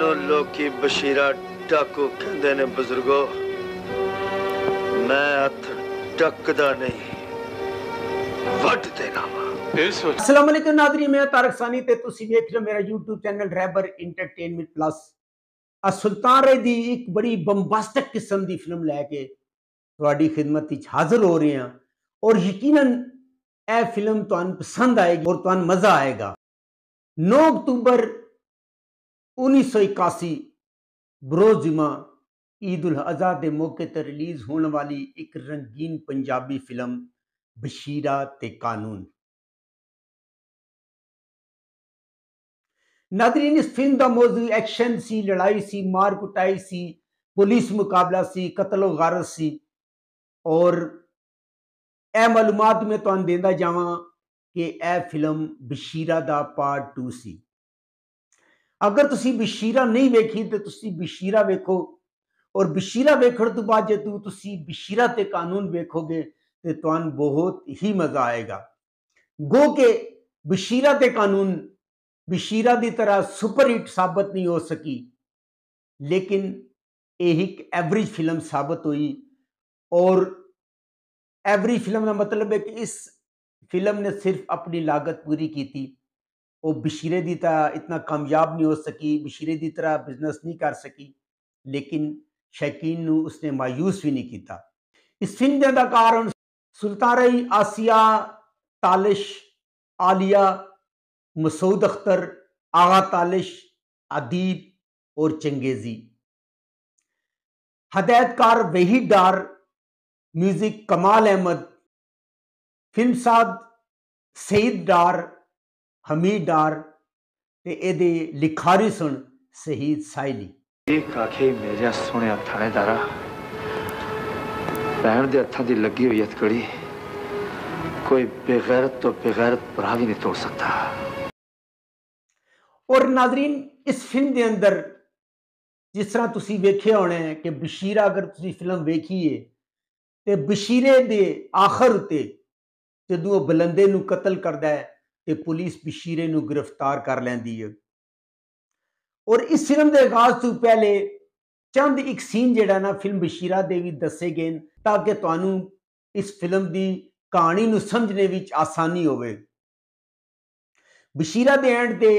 जिन्हों लोग बशीरा डाकू कहते ने बुजुर्गो मैं हथ डकदा नहीं वट देना असलम नादरी मैं तारक सानी देख हो मेरा YouTube चैनल रैबर प्लस सुल्तान रे एक बड़ी किस्म की फिल्म लैके ਤੁਹਾਡੀ ਖidmat ਵਿੱਚ ਹਾਜ਼ਰ ਹੋ ਰਹੇ उन्नीस सौ इक्यासी बरोज जुमा ईद उल अजहा के मौके पर रिलीज़ होने वाली एक रंगीन पंजाबी फिल्म बशीरा ते कानून नादरीन इस फिल्म का मौजू एक्शन सी लड़ाई सी मार कुटाई सी पुलिस मुकाबला सी कतलो गारत सी और यह मालूमात मैं तुम तो देता जावा कि यह फिल्म बशीरा का पार्ट टू सी अगर तुम बशीरा नहीं वेखी तो तुम बशीरा वेखो और बशीरा वेखण तो बाद जो तुम बशीरा तो कानून वेखोगे तो तुम बहुत ही मजा आएगा गो के बशीरा तो कानून बशीरा की तरह सुपरहिट साबित नहीं हो सकी लेकिन यही एक एवरेज फिल्म साबित हुई और एवरेज फिल्म का मतलब है कि इस फिल्म ने सिर्फ अपनी लागत पूरी की थी वो बशीरे की तरह इतना कामयाब नहीं हो सकी बशीरे की तरह बिजनेस नहीं कर सकी लेकिन ਸ਼ੈਕੀਨ उसने मायूस भी नहीं किया इस फिल्म के अदाकार सुल्तान रही आसिया तालिश आलिया मसूद अख्तर आगा तालिश अदीब और चंगेजी हदायतकार वही डार म्यूजिक कमाल अहमद फिल्म साद सईद डार ਹਮੀਦਾਰ ਤੇ ਇਹਦੇ ਲਿਖਾਰੀ ਸੁਣ ਸ਼ਹੀਦ ਸਾਇਲੀ ਇੱਕ ਕਾਖੇ ਮੇਰਾ ਸੋਹਣਾ ਥਾਣੇਦਾਰਾ ਰਹਿਣ ਦੇ ਹੱਥਾਂ ਦੀ ਲੱਗੀ ਹੋਈ ਹਥਕੜੀ ਕੋਈ ਬੇਗੈਰਤ ਤੋਂ ਬੇਗੈਰਤ ਭਰਾ ਵੀ ਨਹੀਂ ਤੋੜ ਸਕਦਾ ਔਰ ਨਾਜ਼ਰੀਨ ਇਸ ਫਿਲਮ ਦੇ ਅੰਦਰ ਜਿਸ ਤਰ੍ਹਾਂ ਤੁਸੀਂ ਵੇਖਿਆ ਹੋਣਾ ਹੈ ਕਿ ਬਸ਼ੀਰਾ ਅਗਰ ਤੁਸੀਂ ਫਿਲਮ ਵੇਖੀਏ ਤੇ ਬਸ਼ੀਰੇ ਦੇ ਆਖਰ ਤੇ ਜਦੋਂ ਉਹ ਬਲੰਦੇ ਨੂੰ ਕਤਲ ਕਰਦਾ ਹੈ ਕਿ ਪੁਲਿਸ ਬਸ਼ੀਰੇ ਨੂੰ ਗ੍ਰਿਫਤਾਰ ਕਰ ਲੈਂਦੀ ਹੈ ਔਰ ਇਸ ਫਿਲਮ ਦੇ ਆਗਾਜ਼ ਤੋਂ ਪਹਿਲੇ ਚੰਦ ਇੱਕ ਸੀਨ ਜਿਹੜਾ ਨਾ ਫਿਲਮ ਬਸ਼ੀਰਾ ਦੇ ਵੀ ਦੱਸੇ ਗਏ ਤਾਂ ਕਿ ਤੁਹਾਨੂੰ ਇਸ ਫਿਲਮ ਦੀ ਕਹਾਣੀ ਨੂੰ ਸਮਝਣੇ ਵਿੱਚ ਆਸਾਨੀ ਹੋਵੇ ਬਸ਼ੀਰਾ ਦੇ ਐਂਡ ਤੇ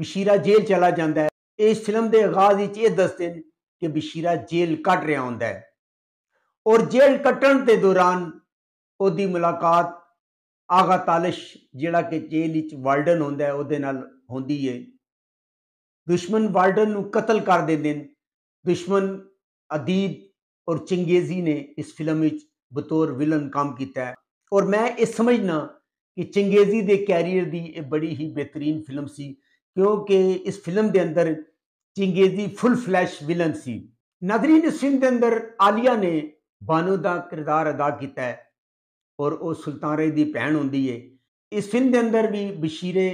ਬਸ਼ੀਰਾ ਜੇਲ੍ਹ ਚਲਾ ਜਾਂਦਾ ਹੈ ਇਸ ਫਿਲਮ ਦੇ ਆਗਾਜ਼ ਵਿੱਚ ਇਹ ਦੱਸਦੇ ਨੇ ਕਿ ਬਸ਼ੀਰਾ ਜੇਲ੍ਹ ਕੱਟ ਰਿਹਾ ਹੁੰਦਾ ਹੈ ਔਰ ਜੇਲ੍ਹ ਕੱਟਣ ਦੇ ਦੌਰਾਨ ਉਹਦੀ ਮੁਲਾਕਾਤ ਆਗਾ ਤਾਲਿਸ਼ ਜਿਹੜਾ ਕਿ ਜੇਲ੍ਹ ਵਿੱਚ ਵਾਰਡਨ ਹੁੰਦਾ ਉਹਦੇ ਨਾਲ ਹੁੰਦੀ ਏ ਦੁਸ਼ਮਣ ਵਾਰਡਨ ਨੂੰ ਕਤਲ ਕਰ ਦਿੰਦੇ ਨੇ ਦੁਸ਼ਮਣ ਅਦੀਬ ਔਰ ਚਿੰਗੇਜ਼ੀ ਨੇ ਇਸ ਫਿਲਮ ਵਿੱਚ ਬਤੌਰ ਵਿਲਨ ਕੰਮ ਕੀਤਾ ਹੈ ਔਰ ਮੈਂ ਇਹ ਸਮਝਣਾ ਕਿ ਚਿੰਗੇਜ਼ੀ ਦੇ ਕੈਰੀਅਰ ਦੀ ਇਹ ਬੜੀ ਹੀ ਬਿਹਤਰੀਨ ਫਿਲਮ ਸੀ ਕਿਉਂਕਿ ਇਸ ਫਿਲਮ ਦੇ ਅੰਦਰ ਚਿੰਗੇਜ਼ੀ ਫੁੱਲ ਫਲੈਸ਼ ਵਿਲਨ ਸੀ ਨਾਜ਼ਰੀਨ ਇਸ ਫਿਲਮ ਦੇ ਅੰਦਰ ਆਲੀਆ ਨੇ ਬਾਨੂ ਦਾ ਕਿਰਦਾਰ ਅਦਾ ਕੀਤਾ ਹੈ और सुल्तान रही की भैन होंगी है इस सिंध के अंदर भी बशीरे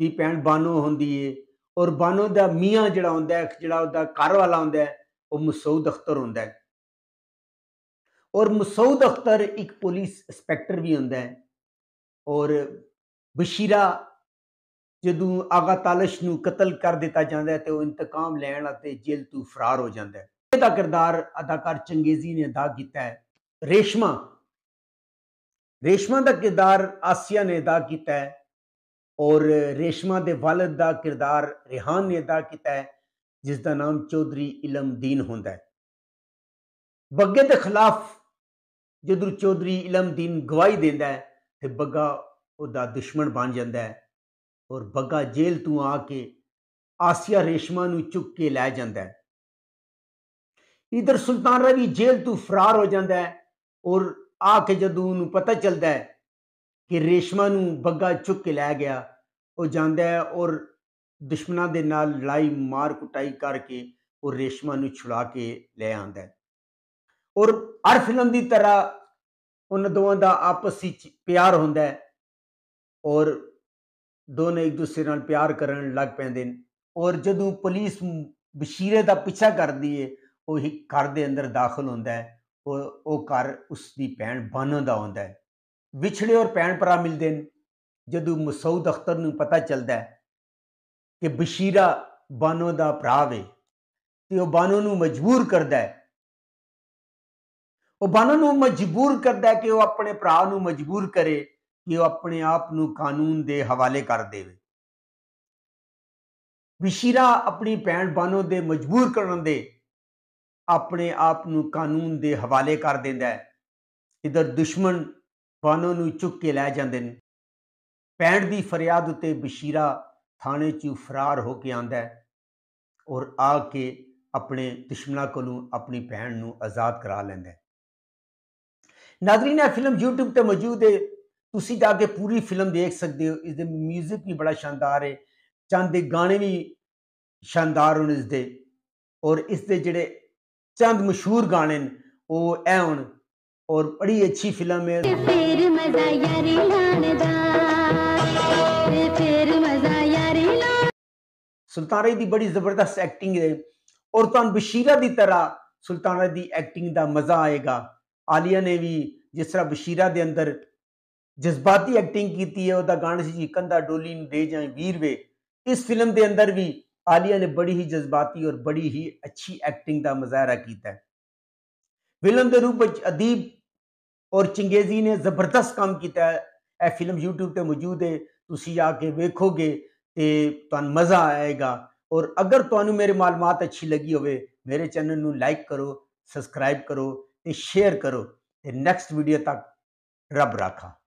की भैन बानो होंगी है और बानो का मियाँ जोड़ा होंगे जो घर वाला होंगे वह मसूद अख्तर हों और मसूद अख्तर एक पुलिस इंस्पैक्टर भी होंगे और बशीरा जो आगा तलश नतल कर दिता जाता है तो इंतकाम लैन जेल तू फरार हो जाता है किरदार अदाकार चंगेजी ने अदा किया है रेशमा ਰੇਸ਼ਮਾ ਦਾ ਕਿਰਦਾਰ ਆਸੀਆ ਨੇ ਅਦਾ ਕੀਤਾ ਹੈ ਔਰ ਰੇਸ਼ਮਾ ਦੇ ਵਾਲਦ ਦਾ ਕਿਰਦਾਰ ਰਿਹਾਨ ਨੇ ਅਦਾ ਕੀਤਾ ਹੈ ਜਿਸ ਦਾ ਨਾਮ ਚੌਧਰੀ ਇਲਮਦੀਨ ਹੁੰਦਾ ਹੈ ਬੱਗੇ ਦੇ ਖਿਲਾਫ ਜਦੋਂ ਚੌਧਰੀ ਇਲਮਦੀਨ ਗਵਾਹੀ ਦਿੰਦਾ ਹੈ ਤੇ ਬੱਗਾ ਉਹਦਾ ਦੁਸ਼ਮਣ ਬਣ ਜਾਂਦਾ ਹੈ ਔਰ ਬੱਗਾ ਜੇਲ੍ਹ ਤੋਂ ਆ ਕੇ ਆਸੀਆ ਰੇਸ਼ਮਾ ਨੂੰ ਚੁੱਕ ਕੇ ਲੈ ਜਾਂਦਾ ਹੈ ਇਧਰ ਸੁਲਤਾਨ ਰਵੀ ਜੇਲ੍ਹ ਤੋਂ ਫਰਾਰ ਹੋ ਜਾਂਦਾ ਹੈ ਔਰ ਆ ਕੇ ਜਦੋਂ ਉਹਨੂੰ ਪਤਾ ਚੱਲਦਾ ਹੈ ਕਿ ਰੇਸ਼ਮਾ ਨੂੰ ਬੱਗਾ ਚੁੱਕ ਕੇ ਲੈ ਗਿਆ ਉਹ ਜਾਂਦਾ ਹੈ ਔਰ ਦੁਸ਼ਮਣਾਂ ਦੇ ਨਾਲ ਲੜਾਈ ਮਾਰ ਕੁਟਾਈ ਕਰਕੇ ਉਹ ਰੇਸ਼ਮਾ ਨੂੰ ਛੁੜਾ ਕੇ ਲੈ ਆਂਦਾ ਹੈ ਔਰ ਹਰ ਫਿਲਮ ਦੀ ਤਰ੍ਹਾਂ ਉਹਨਾਂ ਦੋਵਾਂ ਦਾ ਆਪਸ ਵਿੱਚ ਪਿਆਰ ਹੁੰਦਾ ਹੈ ਔਰ ਦੋਨੇ ਇੱਕ ਦੂਸਰੇ ਨਾਲ ਪਿਆਰ ਕਰਨ ਲੱਗ ਪੈਂਦੇ ਨੇ ਔਰ ਜਦੋਂ ਪੁਲਿਸ ਬਸ਼ੀਰੇ ਦਾ ਪਿੱਛਾ ਕਰਦੀ ਏ ਉਹ ਘਰ ਦੇ ਅੰਦਰ ਦਾਖਲ ਹੁੰਦਾ ਹੈ ਉਹ ਘਰ ਉਸ ਦੀ ਭੈਣ ਬਾਨੋ ਦਾ ਹੁੰਦਾ ਹੈ ਵਿਛੜੇ ਔਰ ਭੈਣ ਭਰਾ ਮਿਲਦੇ ਨੇ ਜਦੋਂ ਮਸਊਦ ਅਖਤਰ ਨੂੰ ਪਤਾ ਚੱਲਦਾ ਹੈ ਕਿ ਬਸ਼ੀਰਾ ਬਾਨੋ ਦਾ ਭਰਾ ਵੇ ਤੇ ਉਹ ਬਾਨੋ ਨੂੰ ਮਜਬੂਰ ਕਰਦਾ ਹੈ ਉਹ ਬਾਨੋ ਨੂੰ ਮਜਬੂਰ ਕਰਦਾ ਹੈ ਕਿ ਉਹ ਆਪਣੇ ਭਰਾ ਨੂੰ ਮਜਬੂਰ ਕਰੇ ਕਿ ਉਹ ਆਪਣੇ ਆਪ ਨੂੰ ਕਾਨੂੰਨ ਦੇ ਹਵਾਲੇ ਕਰ ਦੇਵੇ ਬਸ਼ੀਰਾ ਆਪਣੀ ਭੈਣ ਬਾਨੋ ਦੇ ਮਜਬੂਰ ਕਰਨ ਦੇ ਆਪਣੇ ਆਪ ਨੂੰ ਕਾਨੂੰਨ ਦੇ ਹਵਾਲੇ ਕਰ ਦਿੰਦਾ ਹੈ ਇਧਰ ਦੁਸ਼ਮਣ ਬਾਨੋਂ ਨੂੰ ਚੁੱਕ ਕੇ ਲੈ ਜਾਂਦੇ ਨੇ ਪੈਣ ਦੀ ਫਰਿਆਦ ਉਤੇ ਬਸ਼ੀਰਾ ਥਾਣੇ 'ਚ ਫਰਾਰ ਹੋ ਕੇ ਆਂਦਾ ਹੈ ਔਰ ਆ ਕੇ ਆਪਣੇ ਦੁਸ਼ਮਣਾ ਕੋਲੋਂ ਆਪਣੀ ਭੈਣ ਨੂੰ ਆਜ਼ਾਦ ਕਰਾ ਲੈਂਦਾ ਹੈ ਨਾਜ਼ਰੀਨ ਇਹ ਫਿਲਮ YouTube ਤੇ ਮੌਜੂਦ ਹੈ ਤੁਸੀਂ ਜਾ ਕੇ ਪੂਰੀ ਫਿਲਮ ਦੇਖ ਸਕਦੇ ਹੋ ਇਸ ਦੇ 뮤직 ਵੀ ਬੜਾ ਸ਼ਾਨਦਾਰ ਹੈ ਚੰਦ ਦੇ ਗਾਣੇ ਵੀ ਸ਼ਾਨਦਾਰ ਹਨ ਇਸ ਦੇ ਔਰ ਇਸ ਦੇ ਜਿਹੜੇ चंद मशहूर गाने न और बड़ी अच्छी फिल्म है सुल्ताना की बड़ी जबरदस्त एक्टिंग है और तुम बशीरा की तरह सुल्ताना की एक्टिंग का मजा आएगा आलिया ने भी जिस तरह बशीरा के अंदर जज्बाती एक्टिंग की है वह गाने से जी कंधा डोली दे जाए वीर वे इस फिल्म के अंदर भी आलिया ने बड़ी ही जज्बाती और बड़ी ही अच्छी एक्टिंग का मुजाहरा किया फिल्म के रूप अदीब और चंगेजी ने जबरदस्त काम किया फिल्म यूट्यूब पर मौजूद है तुम आके वेखोगे तो मज़ा आएगा और अगर तुम मेरे मालूम अच्छी लगी हो मेरे चैनल में लाइक करो सबसक्राइब करो तो शेयर करो तो नैक्सट वीडियो तक रब रखा